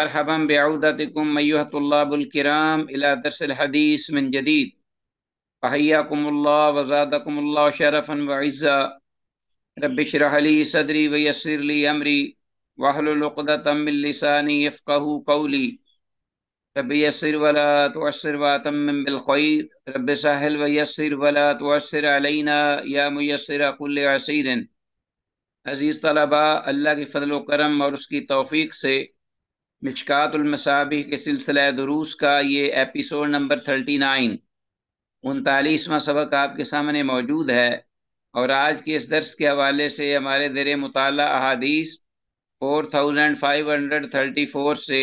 مرحبا بعودتكم أيها الطلاب الكرام إلى درس الحديث من جديد فحياكم الله وزادكم الله شرفا وعزا رب اشرح لي صدري ويسر لي أمري واحلل عقدة من لساني يفقه قولي رب يسر ولا تعسر وأتمم بالخير رب سهل ويسر ولا تعسر علينا يا ميسر كل عسير अजीज़ तलबा अल्लाह के फजल करम और उसकी तोफ़ी से मिशकातुलमसाबी के सिलसिला दुरूस का ये एपिसोड नंबर थर्टी नाइन उनतालीसवा सबक आपके सामने मौजूद है और आज के इस दर्स के हवाले से हमारे दर मुताल अहादीस four thousand five hundred thirty four से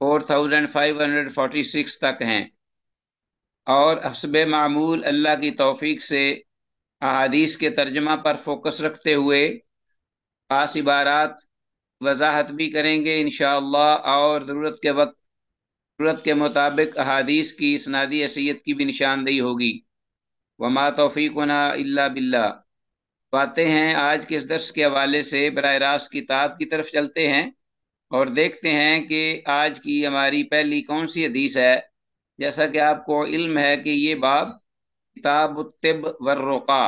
four thousand five hundred forty six तक हैं और हसब मामूल अल्लाह की तोफ़ी से अहादीस के तर्जमा पर फोकस रखते हुए पास इबारात वजाहत भी करेंगे इन और ज़रूरत के वक्त ज़रूरत के मुताबिक अहादीस की इसनादी असीयत की भी निशानदेही होगी वमा तोफ़ी अल्ला बिल्ला बातें तो हैं आज के इस दर्स के हवाले से बर रास्त किताब की तरफ चलते हैं और देखते हैं कि आज की हमारी पहली कौन सी हदीस है जैसा कि आपको इल्म है कि ये बाब किताब तिब वर्रुका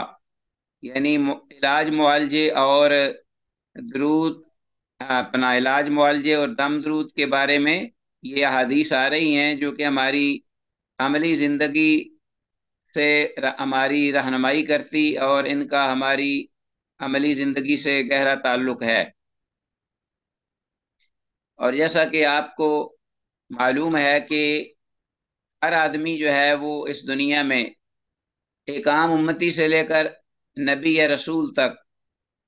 यानी इलाज मुआलजे और दरूद अपना इलाज मुआवजे और दम दरूद के बारे में ये अदीस आ रही हैं जो कि हमारी अमली ज़िंदगी से हमारी रहनमाई करती और इनका हमारी अमली ज़िंदगी से गहरा ताल्लुक़ है और जैसा कि आपको मालूम है कि हर आदमी जो है वो इस दुनिया में एक आम उम्मती से लेकर नबी या रसूल तक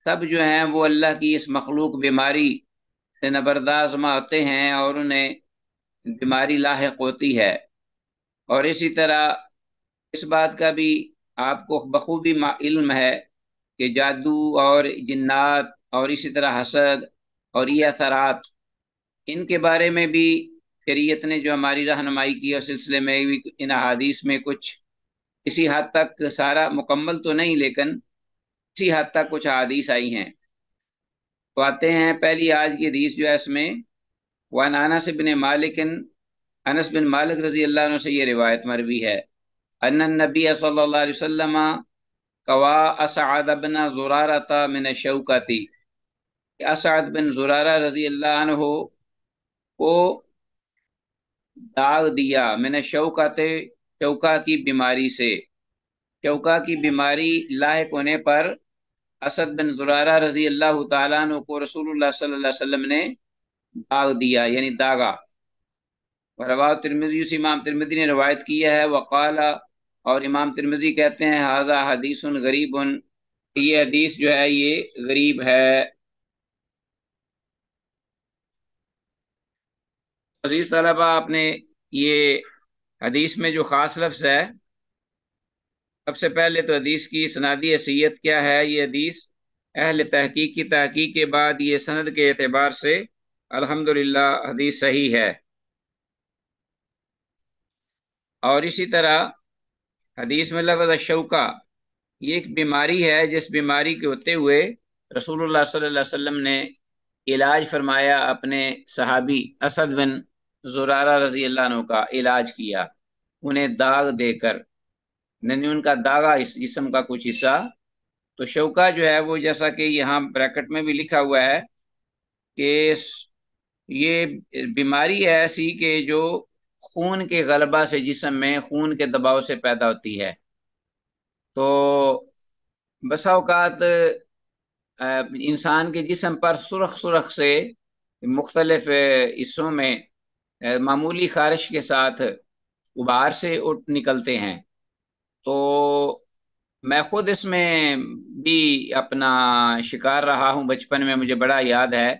तब जो है वो अल्लाह की इस मखलूक बीमारी से नबरदाजमा होते हैं और उन्हें बीमारी लाक होती है और इसी तरह इस बात का भी आपको बखूबी इल्म है कि जादू और जन्नात और इसी तरह हसद और ये असरात इनके बारे में भी शरीत ने जो हमारी रहनमाई की और सिलसिले में भी इन अदीस में कुछ इसी हद तक सारा मुकम्मल तो नहीं लेकिन किसी हद तक कुछ हदीस आई हैं तो आते हैं पहली आज की हदीस जो है इसमें वन अनस बिन मालिक अनस बिन मालिक रजी अल्लाह से ये रिवायत मरवी है अन नबी सल्लल्लाहु अलैहि कवा असाद बिन था मिन थी असाद बिन जुरारा रजी अल्लाह को दाग दिया मैंने थे शौका की बीमारी से शौका की बीमारी लाक होने पर असद बिन जुरारा रजी अल्लाह तु को रसूल सल्लाम ने दाग दिया यानी दागा रवा तिरमिजी उस इमाम तिरमिजी ने रवायत किया है वकाला और इमाम तिरमिजी कहते हैं हाजा हदीस गरीब ये हदीस जो है ये गरीब है अजीज तलबा आपने ये हदीस में जो ख़ास लफ्ज़ है सबसे पहले तो हदीस की सनादी हैसीत क्या है ये हदीस अहल तहकीक की तहकीक के बाद ये सनद के अतबार से अल्हम्दुलिल्लाह हदीस सही है और इसी तरह हदीस में लफ्ज़ शौका ये एक बीमारी है जिस बीमारी के होते हुए रसूलुल्लाह सल्लल्लाहु अलैहि वसल्लम ने इलाज फरमाया अपने सहाबी असद बिन जुरारा रजी अल्लाह का इलाज किया उन्हें दाग देकर नन्यून का दागा इस इसम का कुछ हिस्सा तो शौका जो है वो जैसा कि यहाँ ब्रैकेट में भी लिखा हुआ है कि ये बीमारी है ऐसी कि जो खून के गलबा से जिसम में खून के दबाव से पैदा होती है तो बसा अवकात इंसान के जिसम पर सुरख सुरख से मुख्तलफ हिस्सों में मामूली खारिश के साथ उबार से उठ निकलते हैं तो मैं खुद इसमें भी अपना शिकार रहा हूँ बचपन में मुझे बड़ा याद है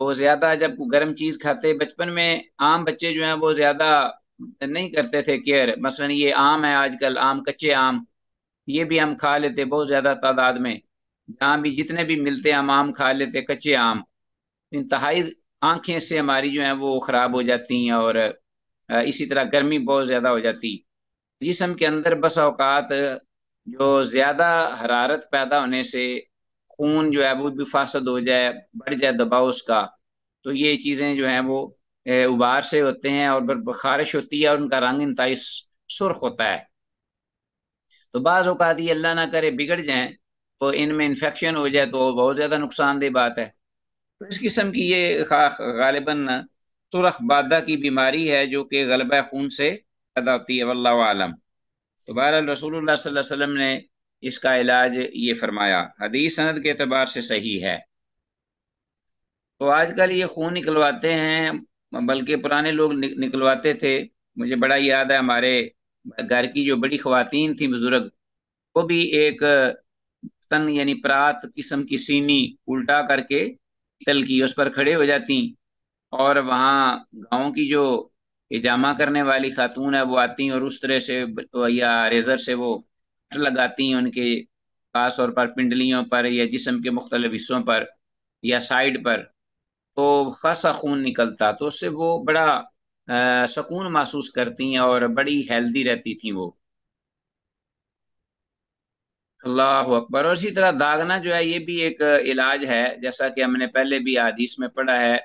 तो ज़्यादा जब गर्म चीज़ खाते बचपन में आम बच्चे जो हैं वो ज़्यादा नहीं करते थे केयर मसलन ये आम है आजकल आम कच्चे आम ये भी हम खा लेते बहुत ज़्यादा तादाद में जहाँ भी जितने भी मिलते हम आम खा लेते कच्चे आम इंतहाई आँखें से हमारी जो है वो ख़राब हो जाती हैं और इसी तरह गर्मी बहुत ज़्यादा हो जाती जिसम के अंदर बस अवकात जो ज़्यादा हरारत पैदा होने से खून जो है वो भी फासद हो जाए बढ़ जाए दबाव उसका तो ये चीज़ें जो हैं वो उबार से होते हैं और बखारिश होती है और उनका रंग इंतहाई सुर्ख होता है तो बाज़ अवत ये अल्लाह ना करे बिगड़ जाए तो इनमें इन्फेक्शन हो जाए तो बहुत ज़्यादा नुकसानदेह बात है तो इस किस्म की ये गालिबा सुरख बादा की बीमारी है जो कि गलबा खून से अदा होती है वल्ला आलम तो बहर रसूल वसम ने इसका इलाज ये फरमाया हदीस सनद के अतबार से सही है तो आजकल ये खून निकलवाते हैं बल्कि पुराने लोग निकलवाते थे मुझे बड़ा याद है हमारे घर की जो बड़ी खुवान थी बुजुर्ग वो भी एक तन यानी प्रात किस्म की सीनी उल्टा करके तल की उस पर खड़े हो जाती और वहाँ गांव की जो ये जामा करने वाली खातून है वो आती हैं और उस तरह से या रेजर से वो लगाती हैं उनके खास तौर पर पिंडलियों पर या जिसम के मुख्तलिफ हिस्सों पर या साइड पर तो खासा खून निकलता तो उससे वो बड़ा आ, सकून महसूस करती हैं और बड़ी हेल्दी रहती थी वो अल्लाह अकबर और इसी तरह दागना जो है ये भी एक इलाज है जैसा कि हमने पहले भी आदिश में पढ़ा है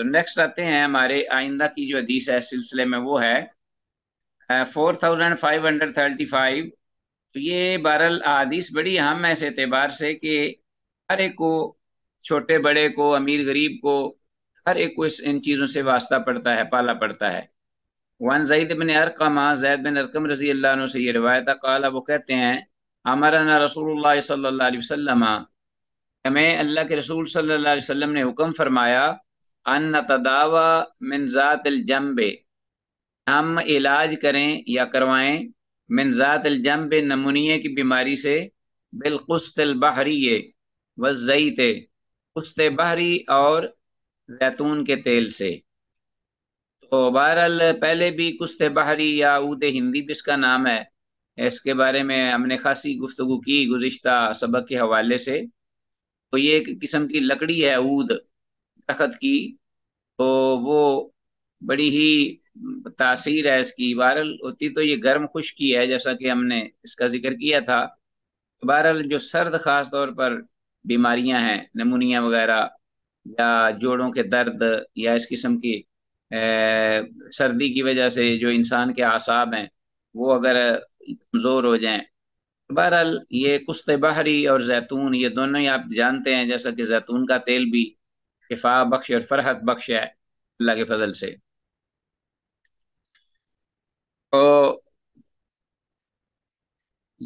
तो नेक्स्ट आते हैं हमारे आइंदा की जो हदीस है सिलसिले में वो है four thousand five hundred thirty five तो ये बहरल हदीस बड़ी अहम है इस एतबार से कि हर एक को छोटे बड़े को अमीर गरीब को हर एक को इस इन चीज़ों से वास्ता पड़ता है पाला पड़ता है वन जैद बिन अरकम जैद बिन अरकम रजी अल्लाह से ये रवायत कला वो कहते हैं हमारा रसूल सल्ला वसलम हमें अल्लाह के रसूल सल्ला वसलम ने हुक्म फरमाया अन तदावा मिनजात जम्बे हम इलाज करें या करवाएं मिनजात जम्ब नमूनिए की बीमारी से बहरी ये व ज़ईत कुस्त बहरी और जैतून के तेल से तो बहरल पहले भी कुस्त बहरी या ऊद हिंदी भी इसका नाम है इसके बारे में हमने खासी गुफ्तु की गुज्त सबक के हवाले से तो ये एक किस्म की लकड़ी है ऊद तखत की तो वो बड़ी ही तासीर है इसकी बहरल होती तो ये गर्म खुश्की है जैसा कि हमने इसका जिक्र किया था वायरल जो सर्द खास तौर पर बीमारियां हैं नमूनिया वगैरह या जोड़ों के दर्द या इस किस्म की ए, सर्दी की वजह से जो इंसान के आसाब हैं वो अगर कमज़ोर हो जाएं बहरहाल ये कुश्त बहरी और जैतून ये दोनों ही आप जानते हैं जैसा कि जैतून का तेल भी इफ़ा बख्श और फरहत बख्श है अल्लाह के फजल से तो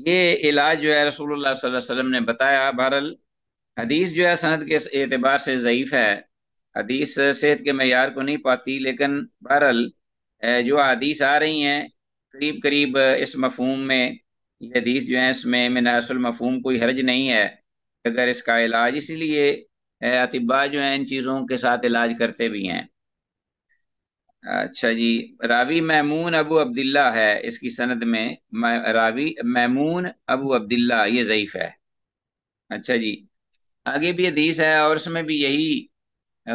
ये इलाज जो है रसूलुल्लाह सल्लल्लाहु अलैहि वसल्लम ने बताया बहरल हदीस जो है सनद के एतबार से ज़यीफ़ है हदीस सेहत के मैार को नहीं पाती लेकिन बहरल जो हदीस आ रही हैं करीब करीब इस मफहम में ये हदीस जो है इसमें मिनासुल मफहम कोई हर्ज नहीं है अगर इसका इलाज इसीलिए अतिबा जो है इन चीज़ों के साथ इलाज करते भी हैं अच्छा जी रावी मैमून अबू अब्दुल्ला है इसकी सनद में रावी मैमून अबू अब्दुल्ला ये ज़यीफ़ है अच्छा जी आगे भी हदीस है और उसमें भी यही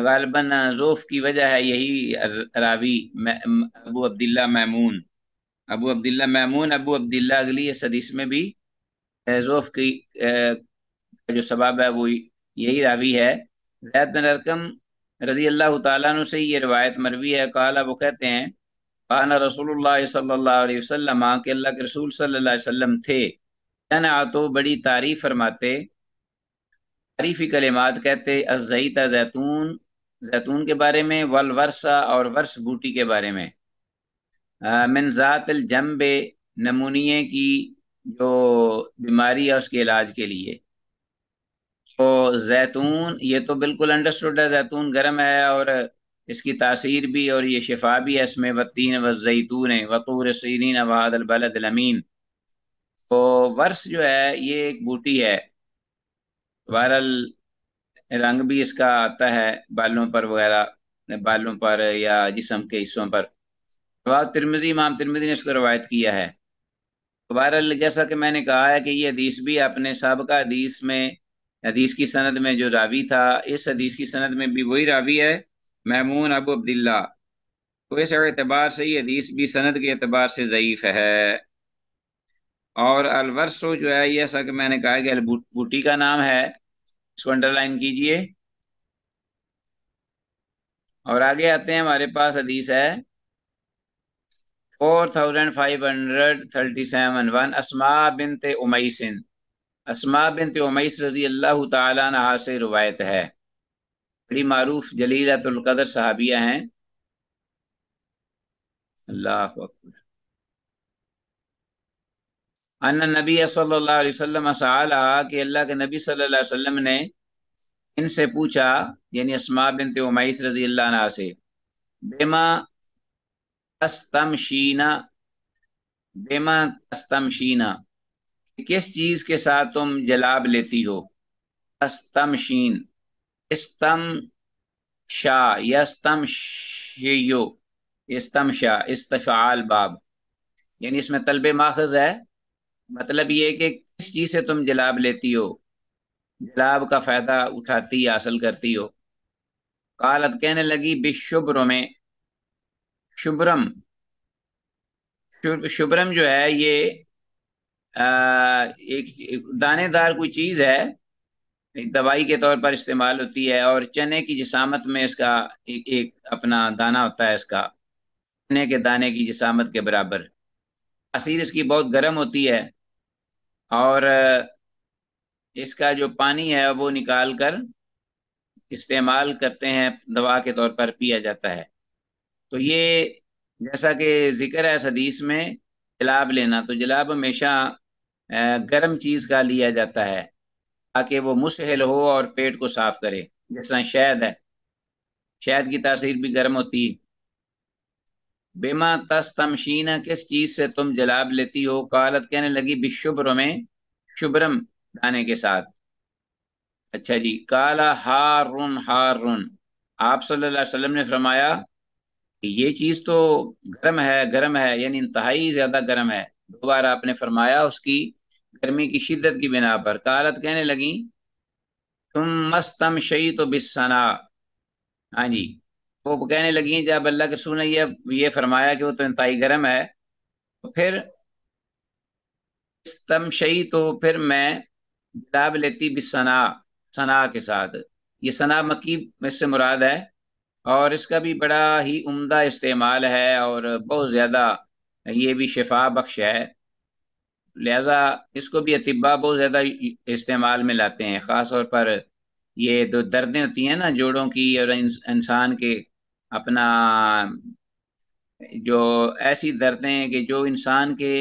गालबन जोफ की वजह है यही रावी अबू अब्दुल्ला मैमून अबू अब्दुल्ला मैमून अबू अब्दुल्ला अगली इस हदीस में भी जोफ की जो सबाब है वो यही रावी है जैद बिन अरकम रजी अल्लाह तु से ये रवायत मरवी है कहा वो कहते हैं काना रसूल सल्ला के अल्लाह के रसूल सल्ला थे तना तो बड़ी तारीफ फरमाते तारीफ़ी कलेमात कहते अजैता जैतून जैतून के बारे में वल वर्षा और वर्ष बूटी के बारे में मिनजातल जम्बे नमूनिए की जो बीमारी है उसके इलाज के लिए तो जैतून ये तो बिल्कुल अंडरस्टूड है जैतून गर्म है और इसकी तासीर भी और ये शिफा भी है इसमें वतीन व जैतून वतूर सीरीन वहादल बलद तो वर्ष जो है ये एक बूटी है वायरल रंग भी इसका आता है बालों पर वगैरह बालों पर या जिसम के हिस्सों पर रवा तो तिरमिजी इमाम तिरमिजी ने इसको रवायत किया है वायरल जैसा कि मैंने कहा है कि ये हदीस भी अपने सबका हदीस में हदीस की सनद में जो रावी था इस हदीस की सनद में भी वही रावी है महमून अबू अब्दुल्ला तो इस एतबार से ही हदीस भी सनद के अतबार से ज़यीफ़ है और अलवरसो जो है यह कि मैंने कहा कि अलबूटी का नाम है इसको अंडरलाइन कीजिए और आगे आते हैं हमारे पास हदीस है four thousand five hundred thirty seven वन असमा ते उमैसिन असमा बिन तोमैस रजी अल्लाह तहा से रवायत है बड़ी मरूफ जलीलतुल्कदर सहाबिया हैं अल्लाह अन्ना नबी सल्लल्लाहु अलैहि वसल्लम सआला कि अल्लाह के नबी सल्लल्लाहु अलैहि वसल्लम ने इनसे पूछा यानी असमा बिन तोमैस रजी अल्लाह से बेमा अस्तम शीना बेमा अस्तम शीना किस चीज के साथ तुम जलाब लेती हो अस्तम शीन इस्तम शाह यस्तम शेयो इस्तम शाह इस्तफ़ाल बाब यानी इसमें तलब माखज है मतलब ये कि किस चीज़ से तुम जलाब लेती हो जलाब का फ़ायदा उठाती हासिल करती हो कालत कहने लगी बिशुभ्र में शुभ्रम शुभ्रम जो है ये एक दानेदार कोई चीज़ है एक दवाई के तौर पर इस्तेमाल होती है और चने की जिसामत में इसका एक, एक अपना दाना होता है इसका चने के दाने की जिसामत के बराबर असीर इसकी बहुत गर्म होती है और इसका जो पानी है वो निकाल कर इस्तेमाल करते हैं दवा के तौर पर पिया जाता है तो ये जैसा कि जिक्र है इस में जलाब लेना तो जलाब हमेशा गर्म चीज़ का लिया जाता है ताकि वो मुसहल हो और पेट को साफ करे जिस तरह शहद है शहद की तासीर भी गर्म होती है बेमा तस तमशीना किस चीज़ से तुम जलाब लेती हो कालत कहने लगी बिशुभ्र में शुभ्रम दाने के साथ अच्छा जी काला हारुन हारुन आप सल्लल्लाहु अलैहि वसल्लम ने फरमाया ये चीज़ तो गर्म है गर्म है यानी इंतहाई ज़्यादा गर्म है दोबारा आपने फरमाया उसकी गर्मी की शिद्दत की बिना पर कालत कहने लगी तुम मस्तम शई तो बिस्सना हाँ जी वो कहने लगी जब अल्लाह के रसूल ने ये ये फरमाया कि वो तो इंतहाई गर्म है तो फिर तम शई तो फिर मैं जनाब लेती बिस्सना सना के साथ ये सना मक्की से मुराद है और इसका भी बड़ा ही उम्दा इस्तेमाल है और बहुत ज़्यादा ये भी शिफा बख्श है लिहाजा इसको भी अतिबा बहुत ज़्यादा इस्तेमाल में लाते हैं ख़ास तौर पर ये जो दर्दें होती हैं ना जोड़ों की और इंसान के अपना जो ऐसी दर्दें हैं कि जो इंसान के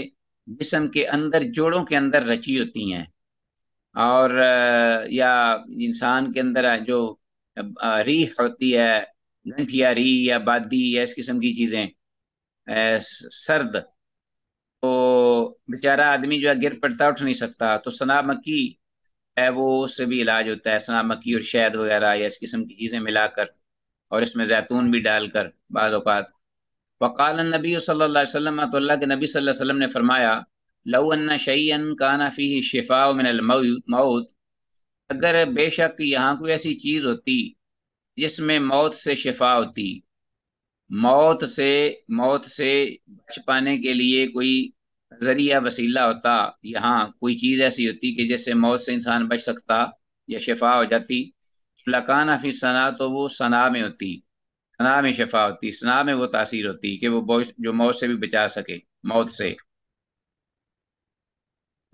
जिसम के अंदर जोड़ों के अंदर रची होती हैं और या इंसान के अंदर जो रीह होती है घंटियारी e या बादी या इस किस्म की चीज़ें सर्द तो बेचारा आदमी जो है गिर पड़ता उठ नहीं सकता तो सना मक्की है वो उससे भी इलाज होता है सना मक्की और शहद वगैरह या इस किस्म की चीज़ें मिलाकर और इसमें जैतून भी डालकर बाद वकाल नबी सल्ला तो के नबी वसल्लम ने फरमाया लवन्ना शैन काना फ़ी शिफा मिनल मऊत अगर बेशक यहाँ कोई ऐसी चीज़ होती जिसमें मौत से शिफा होती मौत से मौत से बच पाने के लिए कोई जरिया वसीला होता यहाँ कोई चीज़ ऐसी होती कि जिससे मौत से इंसान बच सकता या शिफा हो जाती लकाना फिर सना तो वो सना में होती सना में शफा होती सना में वो तासीर होती कि वो जो मौत से भी बचा सके मौत से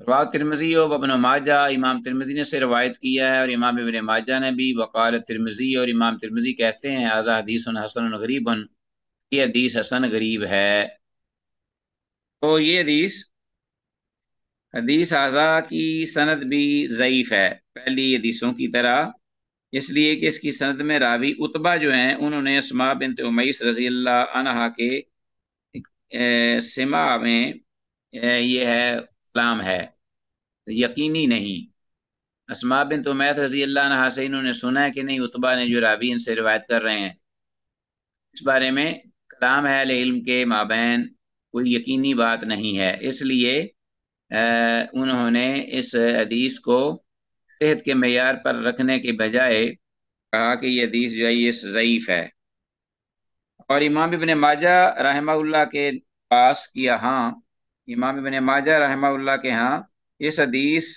रवा तिरमज़ी अबन माजा इमाम तिरमज़ी ने से रवायत किया है और इमाम इबन माजा ने भी वकाल तिरमज़ी और इमाम तिरमज़ी कहते हैं आज़ा हदीस हसन गरीब ये हदीस हसन गरीब है तो ये हदीस हदीस आज़ा की सनत भी ज़यीफ़ है पहली हदीसों की तरह इसलिए कि इसकी सनत में रावी उतबा जो हैं उन्होंने समा बिन तमैस रजी अल्लाह अनहा के सिमा में ये है कलाम है यकीनी नहीं असमा बिन तुमैत रजी अल्लाह से इन्होंने सुना है कि नहीं उतबा ने जो रावी इनसे रिवायत कर रहे हैं इस बारे में कलाम है इल्म के माबेन कोई यकीनी बात नहीं है इसलिए उन्होंने इस हदीस को सेहत के मैार पर रखने के बजाय कहा कि यह हदीस जो है ये ज़यीफ़ है और इमाम इबन माजा रहमा के पास किया हाँ इमाम इबन माजा रहमा के यहाँ इस हदीस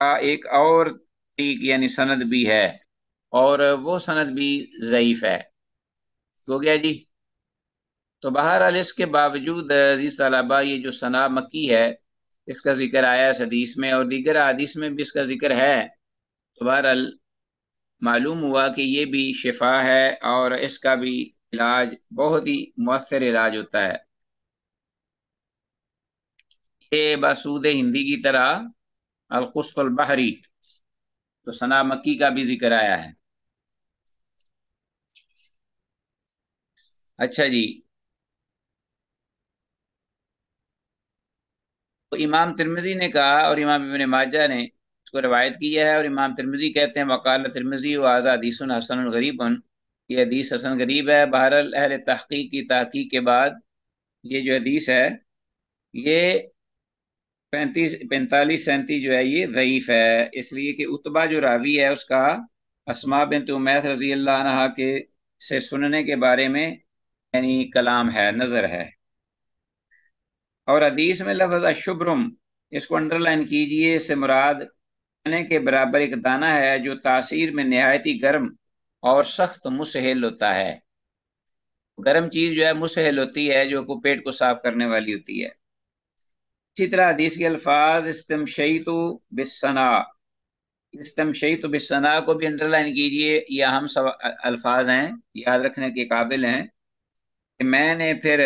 का एक और तरीक यानी सनद भी है और वो सनद भी ज़यीफ़ है हो गया जी तो अल इसके बावजूद अजीज़ तलाबा ये जो सना मक्की है इसका जिक्र आया इस हदीस में और दीगर हदीस में भी इसका जिक्र है तो बहरअल मालूम हुआ कि ये भी शिफा है और इसका भी इलाज बहुत ही मौसर इलाज होता है हे बसूद हिंदी की तरह अलकुस्तुल बहरी तो सना मक्की का भी जिक्र आया है अच्छा जी तो इमाम तिरमिजी ने कहा और इमाम इबन माजा ने उसको रवायत किया है और इमाम तिरमिजी कहते हैं वकाल तिरमिजी वाजा आजादीस हसन गरीब ये हदीस हसन गरीब है बहरल अहल तहकीक की तहकीक के बाद ये जो हदीस है ये पैंतीस पैंतालीस सैंतीस जो है ये ज़यीफ़ है इसलिए कि उतबा जो रावी है उसका असमा बिन तुमैत रजी अल्लाह के से सुनने के बारे में यानी कलाम है नज़र है और हदीस में लफज अशुभ्रम इसको अंडरलाइन कीजिए इससे मुराद के बराबर एक दाना है जो तासीर में नहायती गर्म और सख्त मुसहल होता है गर्म चीज़ जो है मुसहल होती है जो को पेट को साफ करने वाली होती है इसी तरह हदीस के अल्फाज इस्तमशई तो बिसना इस्तमशई तो बिसना को भी अंडरलाइन कीजिए यह हम सब अल्फाज हैं याद रखने के काबिल हैं कि मैंने फिर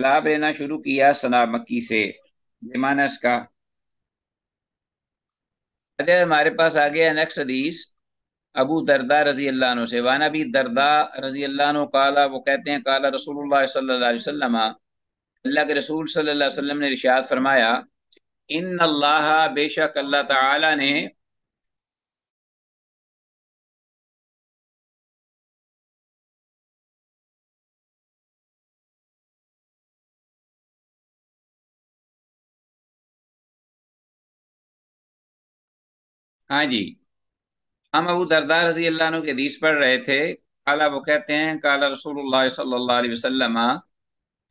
लाभ लेना शुरू किया सना मक्की से माना इसका अगर हमारे पास आ गया नक्स हदीस अबू दरदा रजी अल्लाह से वाना भी दरदा रजी अल्लाह काला वो कहते हैं काला रसूल सल्ला वसलमा अल्लाह के रसूल सल्लल्लाहु अलैहि वसल्लम ने इरशाद फरमाया इन अल्लाह बेशक अल्लाह ताला ने हाँ जी हम अबू दरदा रजी अल्लाह के हदीस पढ़ रहे थे काला वो कहते हैं काला रसूल सल्लल्लाहु अलैहि वसल्लम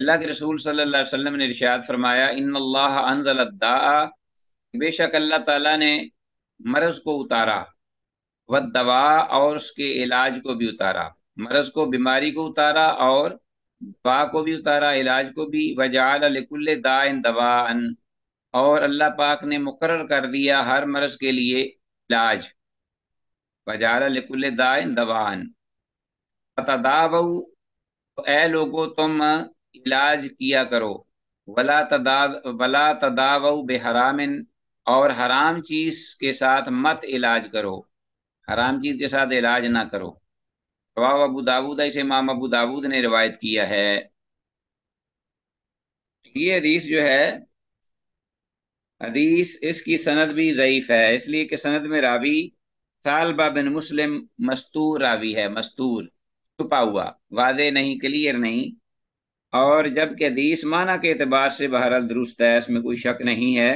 अल्लाह के रसूल सल्लल्लाहु अलैहि वसल्लम ने रिशात फरमाया इन अल्लाह अनजलदा बेशक अल्लाह ताला ने मरज को उतारा व दवा और उसके इलाज को भी उतारा मर्ज़ को बीमारी को उतारा और दवा को भी उतारा इलाज को भी वजालकुल्ल दाइन अन और अल्लाह पाक ने मुकर कर दिया हर मरज के लिए इलाज वजाल दाइन दवान फतदाबू तो ए लोगो तुम इलाज किया करो वला तदा वला तदाव बेहरामिन और हराम चीज़ के साथ मत इलाज करो हराम चीज़ के साथ इलाज ना करो रवाब अबू दाऊद इसे इमाम अबू दाऊद ने रिवायत किया है ये हदीस जो है हदीस इसकी सनद भी ज़यीफ़ है इसलिए कि सनद में रावी सालबा बिन मुस्लिम मस्तूर रावी है मस्तूर छुपा हुआ वादे नहीं क्लियर नहीं और जबकि हदीस माना के अतबार से बाहर दुरुस्त है इसमें कोई शक नहीं है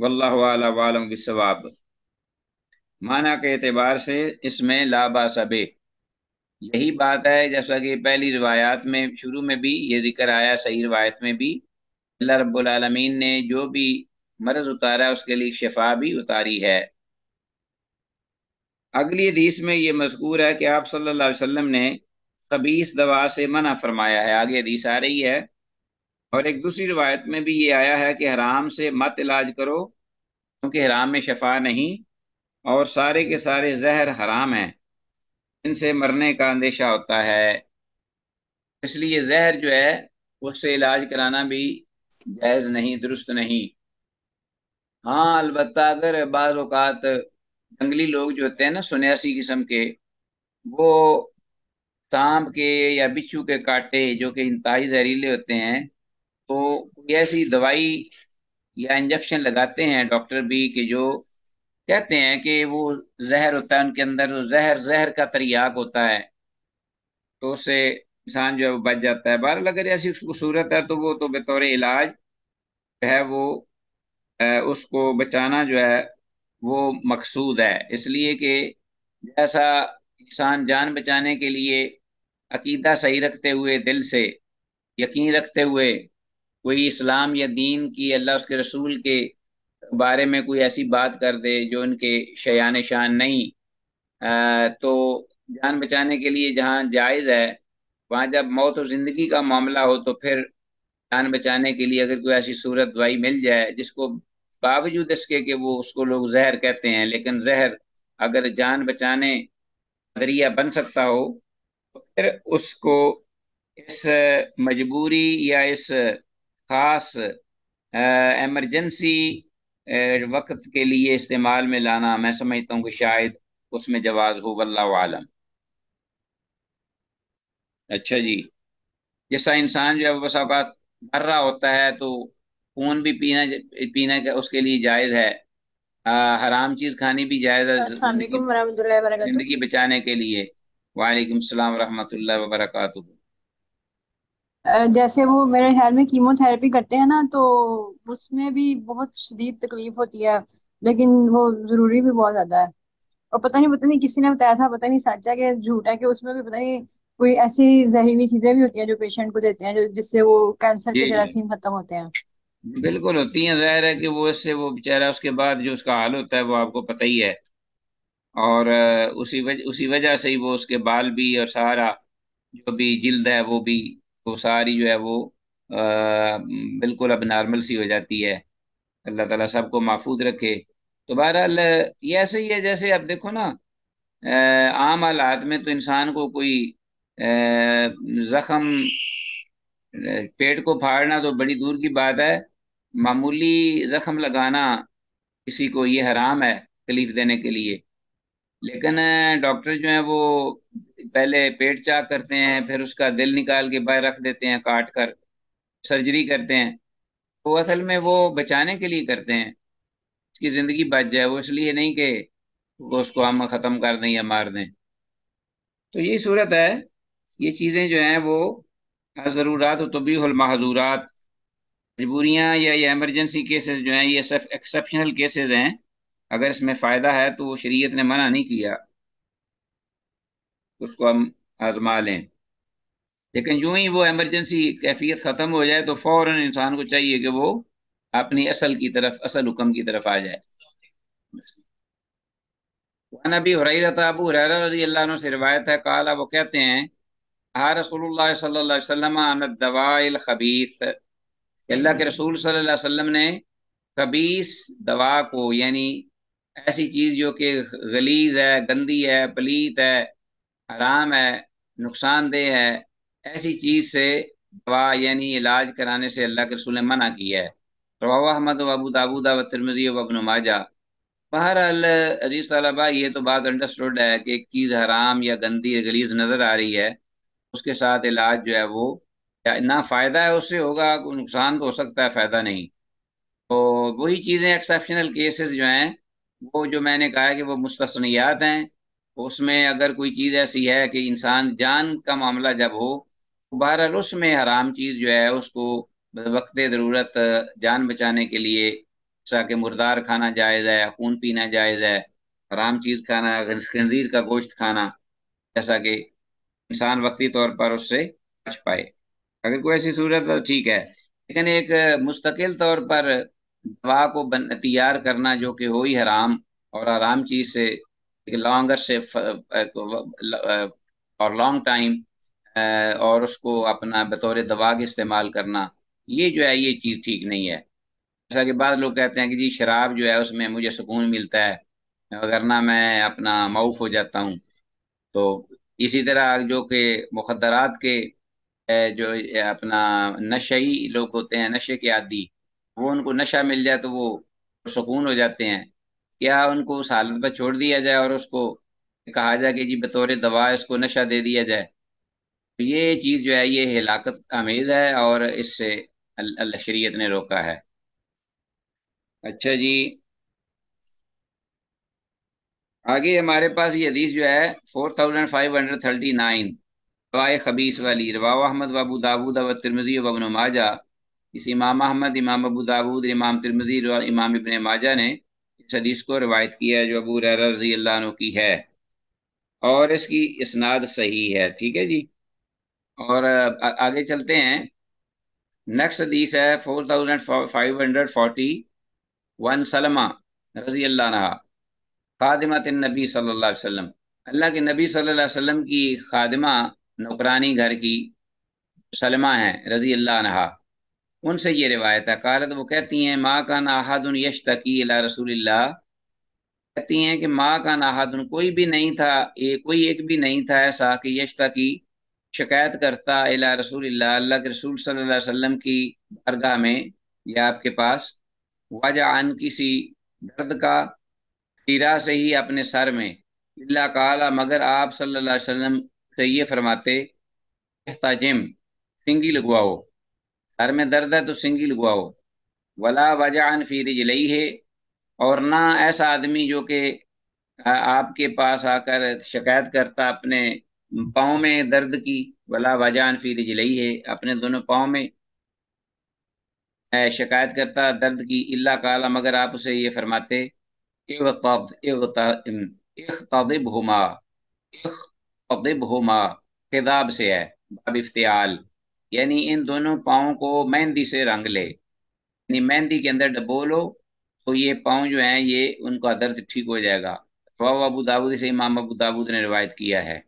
वल्ला वालम सवाब माना के अतबार से इसमें लाबा सबे यही बात है जैसा कि पहली रवायात में शुरू में भी ये जिक्र आया सही रवायत में भी अल्लाह रब्लमीन ने जो भी मर्ज उतारा उसके लिए शिफा भी उतारी है अगली हदीस में ये मजकूर है कि आप सल्लल्लाहु अलैहि वसल्लम ने कबीस दवा से मना फरमाया है आगे हदीस आ रही है और एक दूसरी रिवायत में भी ये आया है कि हराम से मत इलाज करो क्योंकि हराम में शफा नहीं और सारे के सारे जहर हराम हैं इनसे मरने का अंदेशा होता है इसलिए जहर जो है उससे इलाज कराना भी जायज़ नहीं दुरुस्त नहीं हाँ अलबत् अगर बाज़ात जंगली लोग जो होते हैं ना सुनयासी किस्म के वो सांप के या बिच्छू के काटे जो कि इंतहाई जहरीले होते हैं तो ऐसी दवाई या इंजेक्शन लगाते हैं डॉक्टर भी कि जो कहते हैं कि वो जहर होता है उनके अंदर तो जहर जहर का तरियाक होता है तो उससे इंसान जो है वो बच जाता है बहरहाल अगर ऐसी उसको सूरत है तो वो तो बतौर इलाज है वो उसको बचाना जो है वो मकसूद है इसलिए कि जैसा इंसान जान बचाने के लिए अकीदा सही रखते हुए दिल से यकीन रखते हुए कोई इस्लाम या दीन की अल्लाह उसके रसूल के बारे में कोई ऐसी बात कर दे जो इनके शयान शान नहीं आ, तो जान बचाने के लिए जहाँ जायज़ है वहाँ जब मौत और ज़िंदगी का मामला हो तो फिर जान बचाने के लिए अगर कोई ऐसी सूरत दवाई मिल जाए जिसको बावजूद इसके कि वो उसको लोग जहर कहते हैं लेकिन जहर अगर जान बचाने नजरिया बन सकता हो फिर उसको इस मजबूरी या इस खास एमरजेंसी वक्त के लिए इस्तेमाल में लाना मैं समझता हूँ कि शायद उसमें जवाज़ हो वल्ला आलम अच्छा जी जैसा इंसान जो है बस अवकात भर रहा होता है तो खून भी पीना पीना उसके लिए जायज़ है आ, हराम चीज़ खानी भी जायज़ है ज़िंदगी बचाने के लिए वालेकुम सलाम रहमतुल्लाह व वबरकातुहू जैसे वो मेरे ख्याल में कीमोथेरेपी करते हैं ना तो उसमें भी बहुत शदीद तकलीफ होती है लेकिन वो ज़रूरी भी बहुत ज़्यादा है और पता नहीं पता नहीं किसी ने बताया था पता नहीं सच है कि झूठ है कि उसमें भी पता नहीं कोई ऐसी जहरीली चीज़ें भी होती हैं जो पेशेंट को देते हैं जो जिससे वो कैंसर के जरासीम ख़त्म होते हैं बिल्कुल होती है जाहिर है कि वो इससे वो बेचारा उसके बाद जो उसका हाल होता है वो आपको पता ही है और उसी वज, उसी वजह से ही वो उसके बाल भी और सारा जो भी जिल्द है वो भी वो सारी जो है वो आ, बिल्कुल अब नॉर्मल सी हो जाती है अल्लाह ताला सबको महफूज रखे तो बहरहाल ये ऐसे ही है जैसे आप देखो ना आम हालात में तो इंसान को कोई जख्म पेट को फाड़ना तो बड़ी दूर की बात है मामूली जख्म लगाना किसी को ये हराम है तकलीफ देने के लिए लेकिन डॉक्टर जो है वो पहले पेट चाक करते हैं फिर उसका दिल निकाल के बाहर रख देते हैं काट कर सर्जरी करते हैं तो असल में वो बचाने के लिए करते हैं उसकी ज़िंदगी बच जाए वो इसलिए नहीं कि वो उसको हम ख़त्म कर दें या मार दें तो यही सूरत है ये चीज़ें जो हैं वो ज़रूरत तबील महजूरात मजबूरियाँ या ये एमरजेंसी केसेस जो हैं ये सिर्फ एक्सेप्शनल केसेस हैं अगर इसमें फ़ायदा है तो वो शरीयत ने मना नहीं किया उसको हम आजमा लें लेकिन यूं ही वो एमरजेंसी कैफियत ख़त्म हो जाए तो फौरन इंसान को चाहिए कि वो अपनी असल की तरफ असल हुक्म की तरफ आ जाए नबी हुरैरा अबू हुरैरा रजी अल्लाह से रिवायत है काला वो कहते हैं हा रसूलुल्लाह सल्लल्लाहु अलैहि वसल्लम खबीस अल्लाह के रसूल सल्लल्लाहु अलैहि वसल्लम ने खबीस दवा को यानी ऐसी चीज़ जो कि गलीज है गंदी है पलीत है हराम है नुकसानदेह है ऐसी चीज़ से दवा यानी इलाज कराने से अल्लाह के रसूल ने मना किया है रवा अहमद अबू दाबूदा व तिरमजी वबन माजा बहरहाल अजीज तलबा ये तो बात अंडरस्टूड है कि एक चीज़ हराम या गंदी गलीज नज़र आ रही है उसके साथ इलाज जो है वो ना फ़ायदा है उससे होगा नुकसान तो हो सकता है फ़ायदा नहीं तो वही चीज़ें एक्सेप्शनल केसेस जो हैं वो जो मैंने कहा कि वो मुस्तसनियात हैं उसमें अगर कोई चीज़ ऐसी है कि इंसान जान का मामला जब हो तो बहरहाल उसमें हराम चीज़ जो है उसको वक्त ज़रूरत जान बचाने के लिए जैसा कि मुर्दार खाना जायज़ है खून पीना जायज़ है हराम चीज़ खाना खनजीर का गोश्त खाना जैसा कि इंसान वक्ती तौर पर उससे बच पाए अगर कोई ऐसी सूरत तो ठीक है लेकिन एक मुस्तकिल तौर पर दवा को बन तैयार करना जो कि हो ही हराम और आराम चीज से लॉन्गर से और लॉन्ग टाइम और उसको अपना बतौर दवा के इस्तेमाल करना ये जो है ये चीज़ ठीक नहीं है जैसा कि बाद लोग कहते हैं कि जी शराब जो है उसमें मुझे सुकून मिलता है वरना मैं अपना मऊफ हो जाता हूँ तो इसी तरह जो कि मुखदरात के जो अपना नशे ही लोग होते हैं नशे के आदि वो उनको नशा मिल जाए तो वो सुकून हो जाते हैं क्या उनको उस हालत पर छोड़ दिया जाए और उसको कहा जाए कि जी बतौर दवा इसको नशा दे दिया जाए तो ये चीज़ जो है ये हिलाकत आमेज़ है और इससे शरीयत ने रोका है अच्छा जी आगे हमारे पास ये हदीस जो है four thousand five hundred thirty nine खबीस वाली रवा अहमद बाबू दाबूद व तिरमजी वबन माजा इस इमाम अहमद इमाम अबू दाऊद इमाम तिरमजी और इमाम इबन माजा ने इस हदीस को रवायत किया है जो अबू रजी अल्लाह की है और इसकी इसनाद सही है ठीक है जी और आगे चलते हैं नेक्स्ट हदीस है four thousand five hundred forty one सलमा रजी अल्लाह खादिमा तिन नबी सल्लल्लाहु अलैहि वसल्लम अल्लाह के नबी सल्लल्लाहु अलैहि वसल्लम की खादिमा नौकरानी घर की सलमा है रजी अल्लाह उनसे ये रिवायत है कारत वो कहती हैं माँ का नाहदन यश तकी अला रसूल कहती हैं कि माँ का नाहदन कोई भी नहीं था एक कोई एक भी नहीं था ऐसा कि यश तकी शिकायत करता अला रसूल अल्लाह के रसूल सल्लल्लाहु की दरगाह में या आपके पास वजह अन किसी दर्द का पीरा से ही अपने सर में अल्लाह काला मगर आप सल्ला वम से ये फरमाते जिम सिंगी लगवाओ सर में दर्द है तो सिंगल गुआओ वला वजान फी लई है और ना ऐसा आदमी जो कि आपके पास आकर शिकायत करता अपने पाँव में दर्द की वला वजान फी लई है अपने दोनों पाँव में शिकायत करता दर्द की इल्ला काला मगर आप उसे ये फरमाते इख्तिब हुमा इख्तिब हुमा खिदाब से है बाब इफ्तियाल यानी इन दोनों पाओं को मेहंदी से रंग ले यानी मेहंदी के अंदर डबो लो तो ये पाओ जो है ये उनका दर्द ठीक हो जाएगा रवा अबू दाऊद से इमाम अबू दाऊद ने रिवायत किया है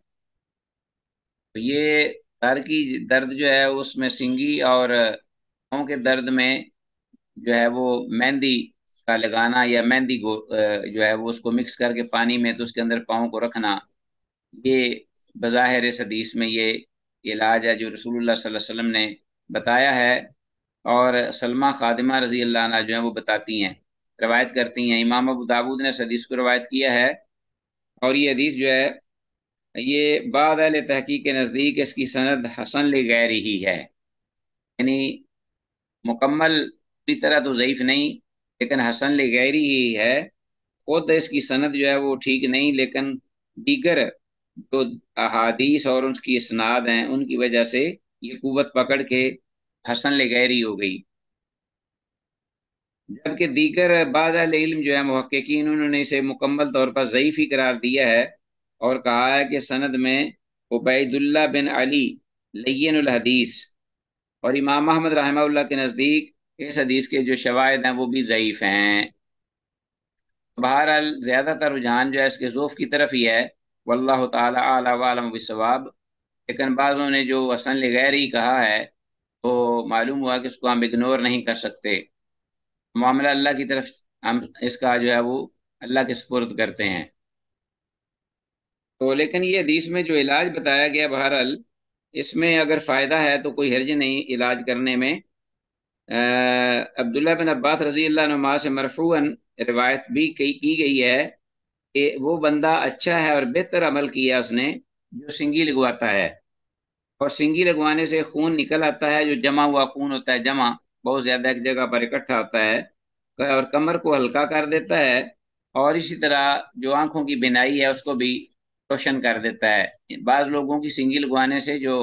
तो ये सर की दर्द जो है उसमें सिंगी और पाओ के दर्द में जो है वो मेहंदी का लगाना या मेहंदी को जो है वो उसको मिक्स करके पानी में तो उसके अंदर पाओ को रखना ये बज़ाहिर इस हदीस में ये इलाज है जो रसूलुल्लाह सल्लल्लाहु अलैहि वसल्लम ने बताया है और सलमा खादिमा रजी अल्लाह जो है वो बताती हैं रवायत करती हैं इमाम अबू दाऊद ने इस हदीस को रवायत किया है और ये हदीस जो है ये बाद अल तहकीक के नज़दीक इसकी सनद हसन ले गैर ही है यानी मुकम्मल की तरह तो ज़यीफ़ नहीं लेकिन हसन ले गैरी ही है खुद इसकी सनद जो है वो ठीक नहीं लेकिन दीगर जो अहादीस और उनकी इसनाद हैं उनकी वजह से ये कुत पकड़ के हसन लगैरी हो गई जबकि दीगर बाज़ जो है महक्कीन उन्होंने इसे मुकम्मल तौर पर ज़यीफ़ी करार दिया है और कहा है कि सनद में उबैदुल्ला बिन अली लयन हदीस और इमाम अहमद रहमल्ला के नज़दीक इस हदीस के जो शवायद हैं वो भी ज़यीफ़ हैं बहरहाल ज़्यादातर रुझान जो है इसके ज़ोफ़ की तरफ ही है वल्लाह वालम वसवाब लेकिन बाज़ों ने जो वसन गैर ही कहा है तो मालूम हुआ कि इसको हम इग्नोर नहीं कर सकते मामला अल्लाह की तरफ हम इसका जो है वो अल्लाह के सपुर्द करते हैं तो लेकिन ये हदीस में जो इलाज बताया गया बहरहाल इसमें अगर फ़ायदा है तो कोई हर्ज नहीं इलाज करने में अब्दुल्ला बिन अब्बास रजी अल्लाह नमा से मरफून रिवायत भी की गई है कि वो बंदा अच्छा है और बेहतर अमल किया उसने जो सिंगी लगवाता है और सिंगी लगवाने से खून निकल आता है जो जमा हुआ खून होता है जमा बहुत ज़्यादा एक जगह पर इकट्ठा होता है और कमर को हल्का कर देता है और इसी तरह जो आंखों की बिनाई है उसको भी रोशन कर देता है बाज लोगों की सिंगी लगवाने से जो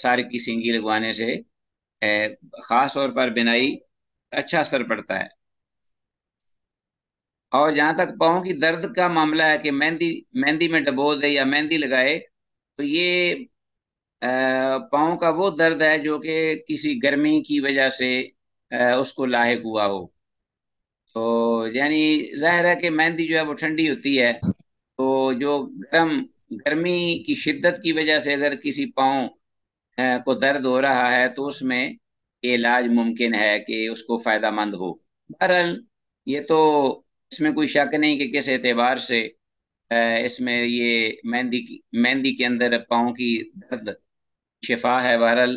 सार की सिंगी लगवाने से ख़ास तौर पर बिनाई अच्छा असर पड़ता है और जहाँ तक पाओ की दर्द का मामला है कि मेहंदी मेहंदी में डबो दे या मेहंदी लगाए तो ये पाओ का वो दर्द है जो कि किसी गर्मी की वजह से आ, उसको लाक हुआ हो तो यानी जाहिर है कि मेहंदी जो है वो ठंडी होती है तो जो गर्म गर्मी की शिद्दत की वजह से अगर किसी पाँव को दर्द हो रहा है तो उसमें इलाज मुमकिन है कि उसको फ़ायदा मंद हो बहरहाल ये तो इसमें कोई शक नहीं कि किस एतबार से इसमें ये मेहंदी की मेहंदी के अंदर पाँव की दर्द शिफा है बहरल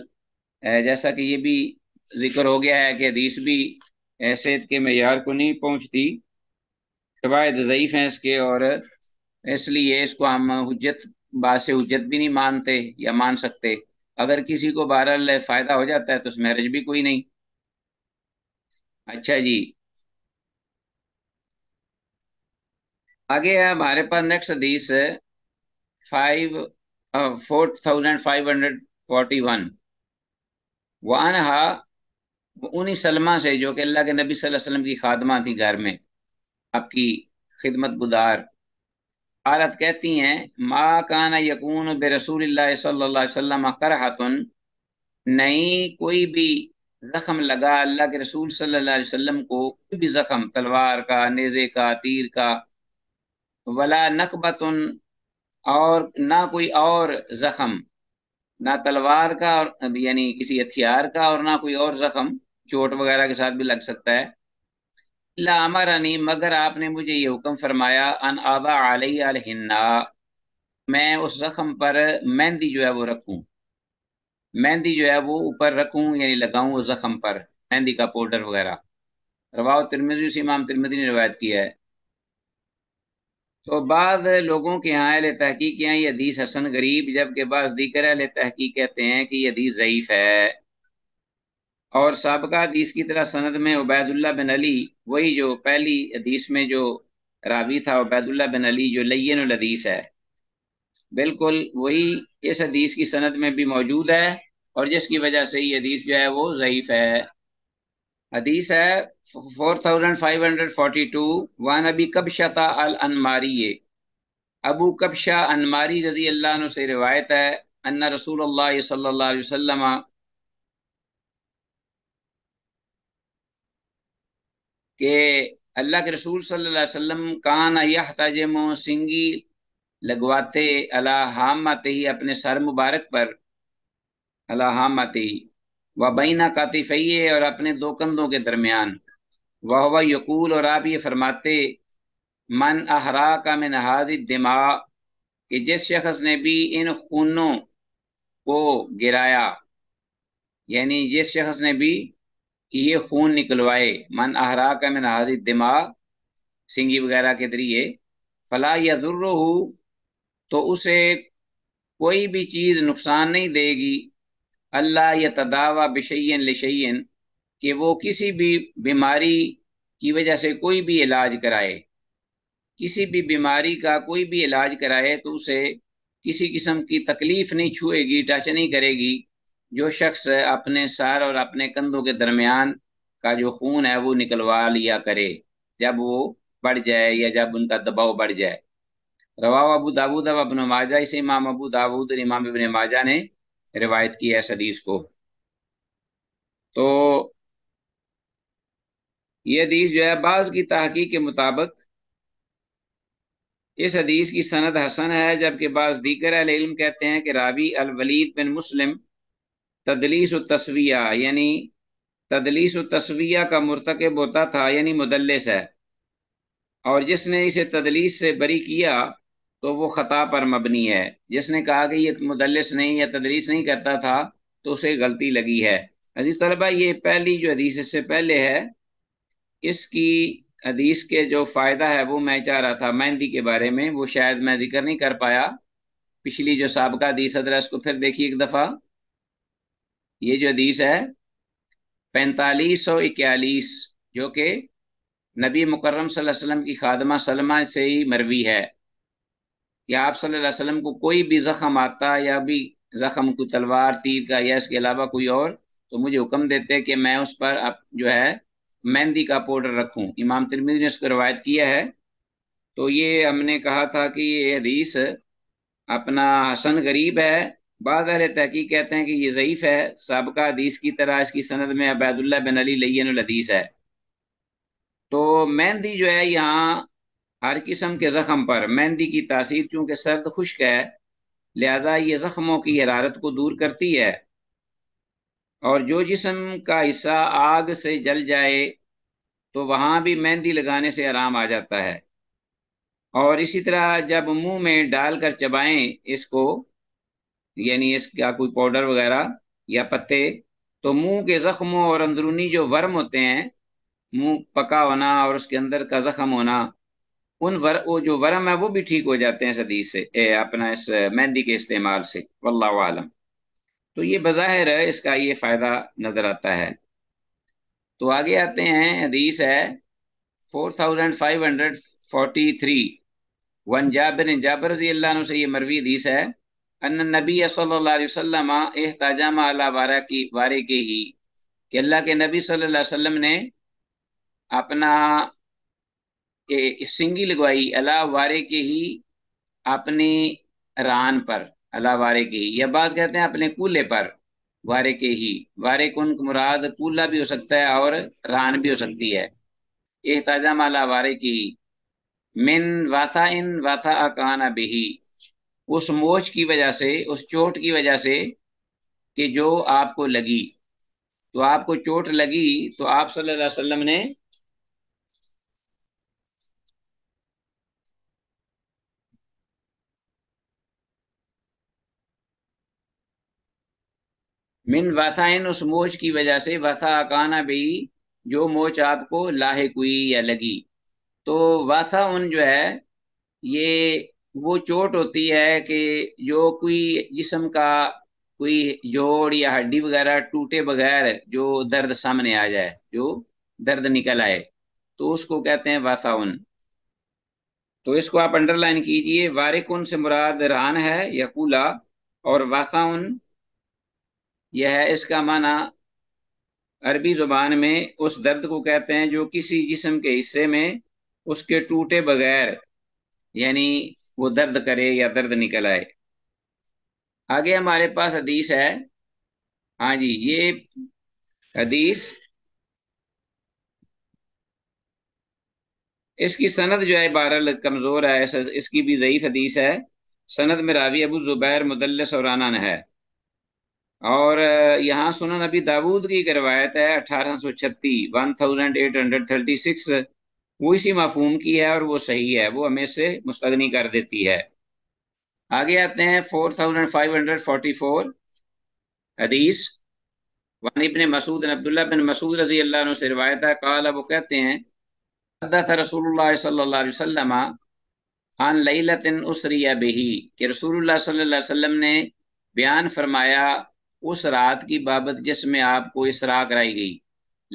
जैसा कि ये भी जिक्र हो गया है कि हदीस भी ऐसे के मैार को नहीं पहुँचती शवायद ज़यीफ़ हैं इसके और इसलिए इसको हम हजत बास हजत भी नहीं मानते या मान सकते अगर किसी को बहरल फ़ायदा हो जाता है तो उसमें हरज भी कोई नहीं अच्छा जी आगे है हमारे पास नेक्स्ट हदीस है five four thousand five hundred forty one हा उन्हीं सलमा से जो कि अल्लाह के नबी सल्लल्लाहु अलैहि वसल्लम की खादमा थी घर में आपकी खिदमत गुजार आलत कहती हैं मा काना यकून बे रसूल सल्लाम करहतन नहीं कोई भी जख्म लगा अल्लाह के रसूल सल्लल्लाहु अलैहि वसल्लम को कोई भी जख्म तलवार का नेज़े का तीर का वला नकबतन और ना कोई और जख्म ना तलवार का और यानी किसी हथियार का और ना कोई और जख्म चोट वगैरह के साथ भी लग सकता है लामर अनी मगर आपने मुझे ये हुक्म फरमाया अन आबा आलिन्ना मैं उस ज़ख्म पर मेहंदी जो है वो रखूँ मेहंदी जो है वो ऊपर रखूँ यानी लगाऊं उस ज़ख्म पर मेहंदी का पाउडर वगैरह रवा तिरमिजी से इमाम तिरमिजी ने रवायत किया है तो बाद लोगों के यहाँ अहल तहकीक यहाँ ये हदीस हसन गरीब जबकि बाज दीकर अहल तहकीक कहते हैं कि ये हदीस ज़यीफ़ है और सबका हदीस की तरह सनद में उबैदुल्ला बिन अली वही जो पहली हदीस में जो रावी था उबैदुल्ला बिन अली जो लयन हदीस है बिल्कुल वही इस हदीस की सनद में भी मौजूद है और जिसकी वजह से ये हदीस जो है वो ज़यीफ़ है हदीस है 4542 वान अबी कबशता अल अनमारी अबू कबशा अनमारी रजी अल्लाह से रिवायत है अन्ना रसूल अल्लाह सल्लल्लाहु अलैहि वसल्लम के अल्लाह के रसूल सल्लल्लाहु अलैहि वसल्लम कान यह तजम सिंगी लगवाते अला हामत ही अपने सर मुबारक पर अला हामत ही वह बीना कातिफ़े और अपने दो कंधों के दरमियान वह यकूल और आप ये फरमाते मन अहरा का में नहाज दिमा कि जिस शख्स ने भी इन खूनों को गिराया यानी जिस शख्स ने भी ये खून निकलवाए मन अहरा का मैं नहाज दिमा सिंगी वगैरह के जरिए फला या हो तो उसे कोई भी चीज़ नुकसान नहीं देगी अल्लाह या तदावा बिशन लशन कि वो किसी भी बीमारी की वजह से कोई भी इलाज कराए किसी भी बीमारी का कोई भी इलाज कराए तो उसे किसी किस्म की तकलीफ़ नहीं छुएगी टच नहीं करेगी जो शख्स अपने सर और अपने कंधों के दरमियान का जो खून है वो निकलवा लिया करे जब वो बढ़ जाए या जब उनका दबाव बढ़ जाए रवा अबू दाबूद अब माजा इसे इमाम अबू दाबूद और इमाम इबन माजा ने रिवायत किया है हदीस को तो ये हदीस जो है बाज़ की तहकी के मुताबिक इस हदीस की सनद हसन है जबकि बाज़ दीगर अहलम कहते हैं कि रावी वलीद बिन मुस्लिम तदलीस व तस्विया यानी तदलीस व तस्विया का मरतकब होता था यानी मुदलिस है और जिसने इसे तदलीस से बरी किया तो वो ख़ता पर मबनी है जिसने कहा कि ये मुदलस नहीं या तदरीस नहीं करता था तो उसे गलती लगी है अजीज़ तलबा ये पहली जो हदीस इससे पहले है इसकी हदीस के जो फ़ायदा है वो मैं चाह रहा था मेहंदी के बारे में वो शायद मैं जिक्र नहीं कर पाया पिछली जो सबका हदीस अदरा उसको फिर देखिए एक दफ़ा ये जो हदीस है पैंतालीस सौ इक्यालीस जो कि नबी मुकर्रम सल्लल्लाहु अलैहि वसल्लम की खादमा सलमा से ही मरवी है या आप सल्लल्लाहु अलैहि वसल्लम को कोई भी ज़ख़म आता या भी ज़ख़म कोई तलवार तीर का या इसके अलावा कोई और तो मुझे हुक्म देते कि मैं उस पर आप जो है मेहंदी का पाउडर रखूँ इमाम तिरमिदी ने उसको रवायत किया है तो ये हमने कहा था कि ये हदीस अपना हसन गरीब है बाद तहकीक कहते हैं कि ये ज़यीफ़ है सबका हदीस की तरह इसकी सनद में अबैदुल्ला बिन अली लयन हदीस है तो मेहंदी जो है यहाँ हर किस्म के ज़ख़म पर मेहंदी की तासीर चूँकि सर्द खुश्क है लिहाजा ये ज़ख़मों की हरारत को दूर करती है और जो जिसम का हिस्सा आग से जल जाए तो वहाँ भी मेहंदी लगाने से आराम आ जाता है और इसी तरह जब मुंह में डालकर चबाएं इसको यानी इसका कोई पाउडर वगैरह या पत्ते तो मुंह के ज़ख्मों और अंदरूनी जो वर्म होते हैं मुंह पका होना और उसके अंदर का ज़ख्म होना उन वर वो जो वरम है वो भी ठीक हो जाते हैं इस हदीस से ए, अपना इस मेहंदी के इस्तेमाल से वल्ला आलम तो ये बज़ाहिर है इसका ये फ़ायदा नज़र आता है तो आगे आते हैं हदीस है four thousand five hundred forty three वन जाबिर जाबर रजी अल्लाह से ये मरवी हदीस है अन नबी सल्लल्लाहु अलैहि वसल्लम अला वारा की वारे के ही कि अल्लाह के नबी सल्लल्लाहु अलैहि वसल्लम ने अपना सिंगी लगवाई अला वारे के ही अपने रान पर अला वारे के ही या बाज कहते हैं अपने कूल्हे पर वारे के ही वारे कुन मुराद कूल्हा भी हो सकता है और रान भी हो सकती है एहताजा माला वारे की मिन वासा इन वासा अकाना बेही उस मोच की वजह से उस चोट की वजह से कि जो आपको लगी तो आपको चोट लगी तो आप सल्लल्लाहु अलैहि वसल्लम ने मिन वसाइन उस मोच की वजह से वसा अकाना भी जो मोच आपको लाक हुई या लगी तो वसा उन जो है ये वो चोट होती है कि जो कोई जिसम का कोई जोड़ या हड्डी वगैरह टूटे बगैर जो दर्द सामने आ जाए जो दर्द निकल आए तो उसको कहते हैं वासाउन तो इसको आप अंडरलाइन कीजिए वारिकुन से मुराद रान है या कूला और वासाउन यह है इसका माना अरबी ज़ुबान में उस दर्द को कहते हैं जो किसी जिसम के हिस्से में उसके टूटे बगैर यानी वो दर्द करे या दर्द निकल आए आगे हमारे पास हदीस है हाँ जी ये हदीस इसकी सनद जो है बहरल कमज़ोर है इसकी भी ज़यीफ़ हदीस है सनद में रावी अबू ज़ुबैर मुदल सौराना है और यहाँ सुना नबी दाऊद की रवायत है अठारह सौ छत्तीस one thousand eight hundred thirty six वो इसी मफहूम की है और वो सही है वो हमें से मुस्तगनी कर देती है आगे आते हैं four thousand five hundred forty four हदीस वन इबन मसूद अब्दुल्ला बिन मसूद रजी अल्लाह से रवायत है काला वो कहते हैं उसरिया बेही कि रसूलुल्लाह सल्लल्लाहु अलैहि वसल्लम ने बयान फरमाया उस रात की बाबत जिसमें आपको इसरा कराई गई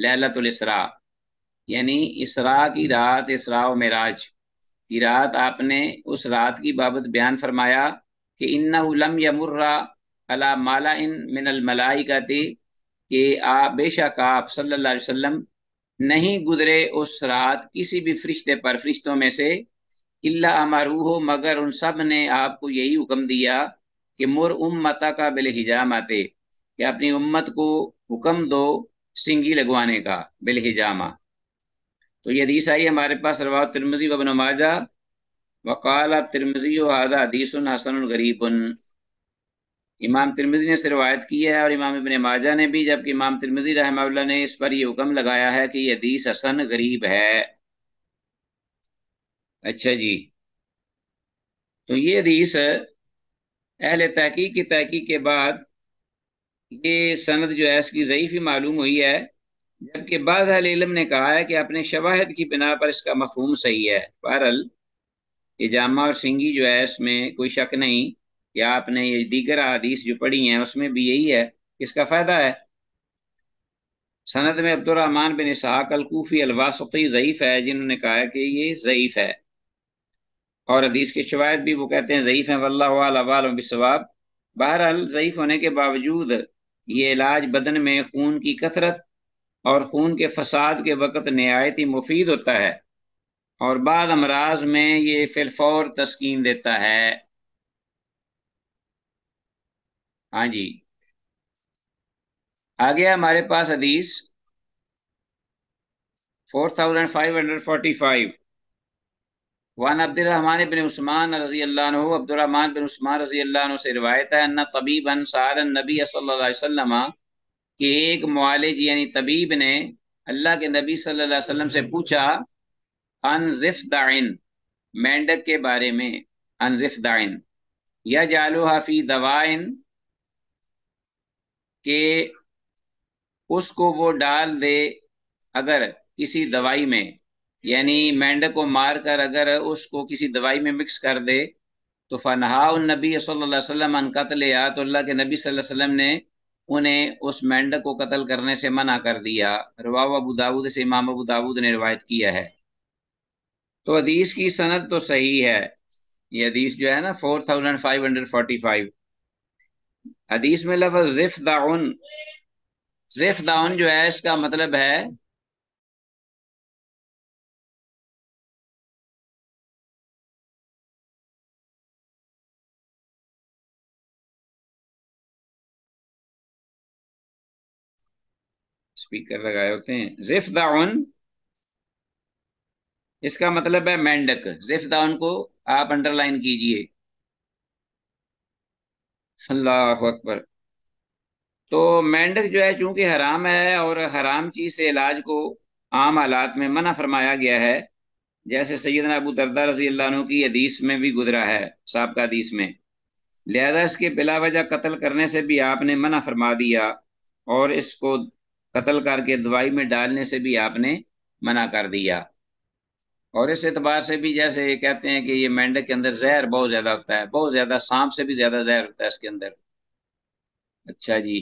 लहलतुल इसरा यानी इसरा की रात इसरा मराज की रात आपने उस रात की बाबत बयान फरमाया कि या यमुर्रा अला माला इन मिनल थी कि आप बेशक आप सल्लल्लाहु अलैहि वसल्लम नहीं गुजरे उस रात किसी भी फरिश्ते पर फरिश्तों में से इल्ला अमारूह मगर उन सब ने आपको यही हुक्म दिया कि मुर उम मता का बिल हिजाम आते कि अपनी उम्मत को हुक्म दो सिंगी लगवाने का बिलहिजामा तो ये हदीस आई हमारे पास रवा तिरमजी वबन माजा वकाला तिरमजी हाजा हदीसन हसन गरीबन इमाम तिरमजी ने से की है और इमाम इबन माजा ने भी जबकि इमाम तिरमजी रहमल्ला ने इस पर यह हुक्म लगाया है कि यह हदीस हसन गरीब है अच्छा जी तो ये हदीस अहल तहकीक की तहकीक के बाद ये सनद जो है इसकी ज़यीफ़ी मालूम हुई है जबकि बाज़ ने कहा है कि अपने शवाहद की बिना पर इसका मफहूम सही है बहरल ये जामा और सिंगी जो है इसमें कोई शक नहीं या आपने ये दीगर अदीस जो पढ़ी हैं उसमें भी यही है इसका फ़ायदा है सनत में अब्दुलरहमान बिन इसहाक अलकूफ़ी अलवासती ज़यीफ़ है जिन्होंने कहा है कि ये ज़यीफ़ है और हदीस के शवायद भी वो कहते हैं ज़यीफ़ हैं वल्ला वाल बसवाब बहरहाल ज़यीफ़ होने के बावजूद ये इलाज बदन में खून की कसरत और खून के फसाद के वक़्त नहायत ही मुफीद होता है और बाद अमराज में ये फिलफौर तस्कीन देता है हाँ जी आ गया हमारे पास अदीस four thousand five hundred forty five वन अब्दुलरहमान बिन उस्मान रजी अल्लाह अब्दुलरहमान बिन उस्मान रजी अल्लाह से रवायत है अन्ना तबीब अनसार नबी वसल्लम के एक मालिज यानी तबीब ने अल्लाह के नबी सल्लल्लाहु से पूछा अनजिफ दाइन मेंढक के बारे में अनजिफ दाइन यह जालो हाफी दवाइन के उसको वो डाल दे अगर किसी दवाई में यानी मेंढक को मारकर अगर उसको किसी दवाई में मिक्स कर दे तो फ़नहा नबी वसल्लम कतल या तो अल्लाह के नबी वसल्लम ने उन्हें उस मेंढक को कत्ल करने से मना कर दिया रवा अबू दाऊद से इमाम अबू दाऊद ने रवायत किया है तो हदीस की सनद तो सही है ये हदीस जो है ना four thousand five hundred forty five हदीस में लफ जिफ दाउन जिफ दाउन जो है इसका मतलब है स्पीकर लगाए होते हैं जिफ दाउन इसका मतलब है मेंढक जिफ दाउन को आप अंडरलाइन कीजिए अल्लाह अकबर तो मेंढक जो है चूंकि हराम है और हराम चीज से इलाज को आम हालात में मना फरमाया गया है जैसे सैदना अबू दरदा रजी अल्लाह की हदीस में भी गुजरा है सबका हदीस में लिहाजा इसके बिला वजह कत्ल करने से भी आपने मना फरमा दिया और इसको कत्ल करके दवाई में डालने से भी आपने मना कर दिया और इस एतबार से भी जैसे ये कहते हैं कि ये मेंढक के अंदर जहर बहुत ज़्यादा होता है बहुत ज़्यादा सांप से भी ज़्यादा जहर होता है इसके अंदर अच्छा जी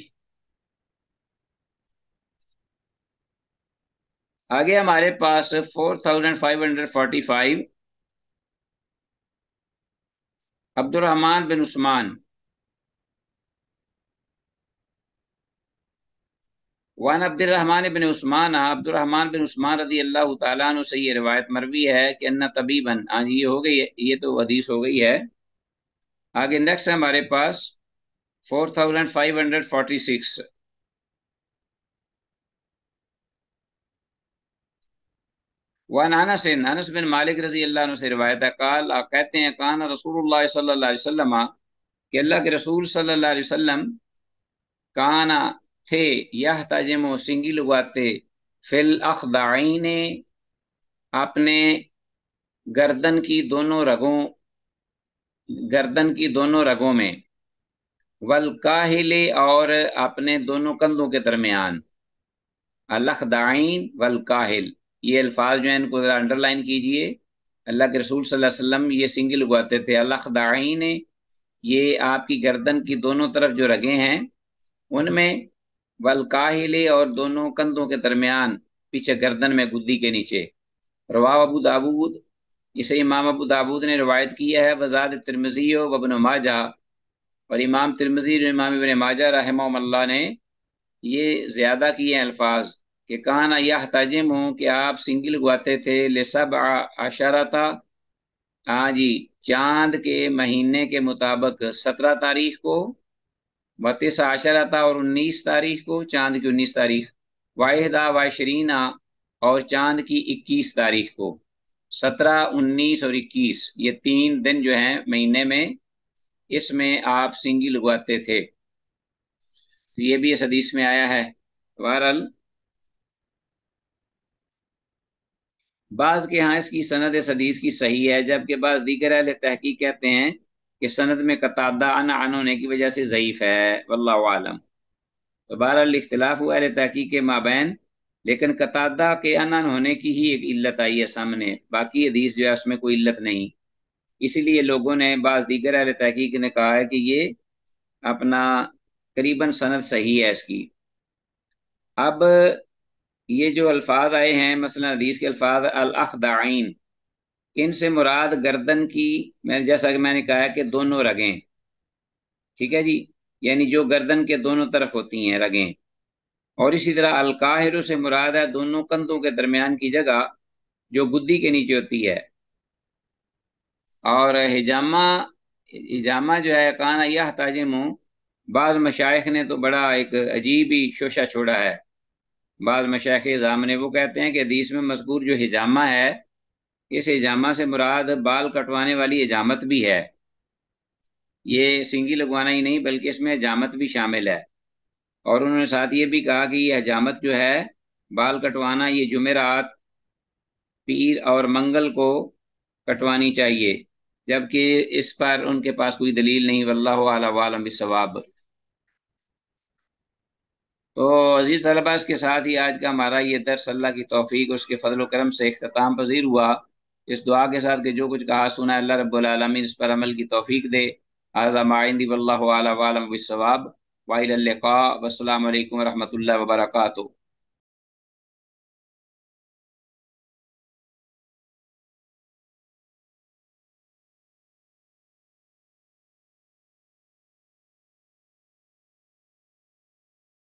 आगे हमारे पास four thousand five hundred forty five Abdulrahman बिन उस्मान वान अब्दुलरहमान बिन उस्मान अब्दुलरहमान बिन उस्मान रजी अल्लाह तु से ये रिवायत मरवी है कि अन्ना तबीबन ये हो गई है ये तो हदीस हो गई है आगे नेक्स्ट है हमारे पास four thousand five hundred forty six वान अनस अनस बिन मालिक रजी अल्लाह से रिवायत है काल कहते हैं कान रसूल सल्ला वसलम के अल्लाह के रसूल सल्ला वसलम काना थे यह सिंगल हुआ थे फिल अखदाई ने अपने गर्दन की दोनों रगों गर्दन की दोनों रगों में वल काहिले और अपने दोनों कंधों के दरमियान अलखदाइन वल काहिल ये अल्फाज जो है इनको ज़रा अंडरलाइन कीजिए अल्लाह के रसूल सल्लल्लाहु अलैहि वसल्लम ये सिंगल उगाते थे अलखदाइन ये आपकी गर्दन की दोनों तरफ जो रगे हैं उनमें वल काहिले और दोनों कंधों के दरमियान पीछे गर्दन में गुद्दी के नीचे रवा अबू दाबूद इसे इमाम अबू दाबूद ने रवायत किया है वजाद तिरमजी वबन माजा और इमाम तिरमजी इमाम इबन माजा रहमल्ला ने ये ज़्यादा किए हैं अल्फाज के कहाना यह तजिम हूँ कि आप सिंगल गुआते थे ले सब आशारा था हाँ जी चांद के महीने के मुताबिक सत्रह तारीख को बत्तीस आता और उन्नीस तारीख को चांद की उन्नीस तारीख वाहिदा वाशरीना और चांद की इक्कीस तारीख को सत्रह उन्नीस और इक्कीस ये तीन दिन जो हैं महीने में इसमें आप सिंगी लगवाते थे तो ये भी इस हदीस में आया है वायरल बाज के यहाँ इसकी सनद इस हदीस की सही है जबकि बाज दीगर अहले तहकीक कहते हैं कि सनत में कतादा अन अन होने की वजह से ज़यीफ़ है आलम तो बहरहाल इख्तलाफ हुआ अल तहकीक माबैन लेकिन कतादा के अन अन होने की ही एक इल्लत आई है सामने बाकी हदीस जो है उसमें कोई इल्लत नहीं इसीलिए लोगों ने बाज़ दीगर अल तहकीक ने कहा है कि ये अपना करीबन सनद सही है इसकी अब ये जो अल्फाज आए हैं मसला हदीस के अल्फाज अलखदाइन इनसे मुराद गर्दन की मैं जैसा कि मैंने कहा कि दोनों रगें ठीक है जी यानी जो गर्दन के दोनों तरफ होती हैं रगें और इसी तरह अलकाहरों से मुराद है दोनों कंधों के दरमियान की जगह जो गुद्दी के नीचे होती है और हिजामा हिजामा जो है काना यह ताजिम बाज़ मशाइ ने तो बड़ा एक अजीब ही शोशा छोड़ा है बाज़ मशाइ जाम ने वो कहते हैं कि हदीस में मजकूर जो हिजामा है इस हजामा से मुराद बाल कटवाने वाली इजामत भी है ये सिंगी लगवाना ही नहीं बल्कि इसमें हजामत भी शामिल है और उन्होंने साथ ये भी कहा कि ये हजामत जो है बाल कटवाना ये जुमेरात पीर और मंगल को कटवानी चाहिए जबकि इस पर उनके पास कोई दलील नहीं वल्लम सवाब तो अजीज़ तलबा के साथ ही आज का हमारा ये दरस अल्लाह की तोफ़ी उसके फजल करम से अख्ताम पजीर हुआ इस दुआ के साथ के जो कुछ कहा सुना है अल्लाह रबालमीन इस पर अमल की तोफ़ी दे आज़ा माइंदी वल्लम वसवाब वाइल्का वसलम वरहमल वर्का